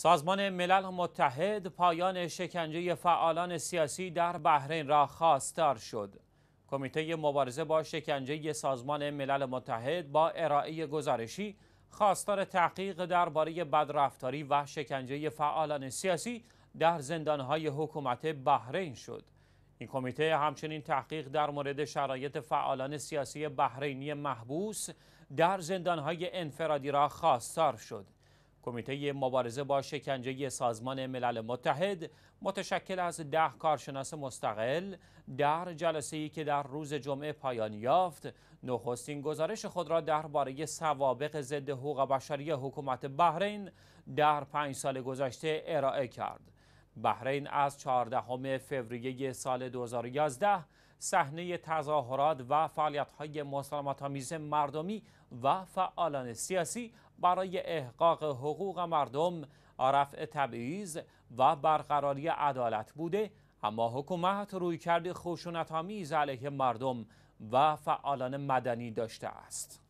سازمان ملل متحد پایان شکنجه فعالان سیاسی در بحرین را خواستار شد. کمیته مبارزه با شکنجه سازمان ملل متحد با ارائه گزارشی خواستار تحقیق درباره بدرفتاری و شکنجه فعالان سیاسی در زندانهای حکومت بحرین شد. این کمیته همچنین تحقیق در مورد شرایط فعالان سیاسی بحرینی محبوس در زندانهای انفرادی را خواستار شد. کمیته مبارزه با شکنجه سازمان ملل متحد متشکل از ده کارشناس مستقل در جلسه ای که در روز جمعه پایان یافت نخستین گزارش خود را درباره سوابق ضد حقوق بشری حکومت بحرین در پنج سال گذشته ارائه کرد بحرین از 14 فوریه سال 2011 صحنه تظاهرات و فعالیت‌های مسالمت‌آمیز مردمی و فعالان سیاسی برای احقاق حقوق مردم، رفع تبعیض و برقراری عدالت بوده، اما حکومت رویکرد خشونت‌آمیز علیه مردم و فعالان مدنی داشته است.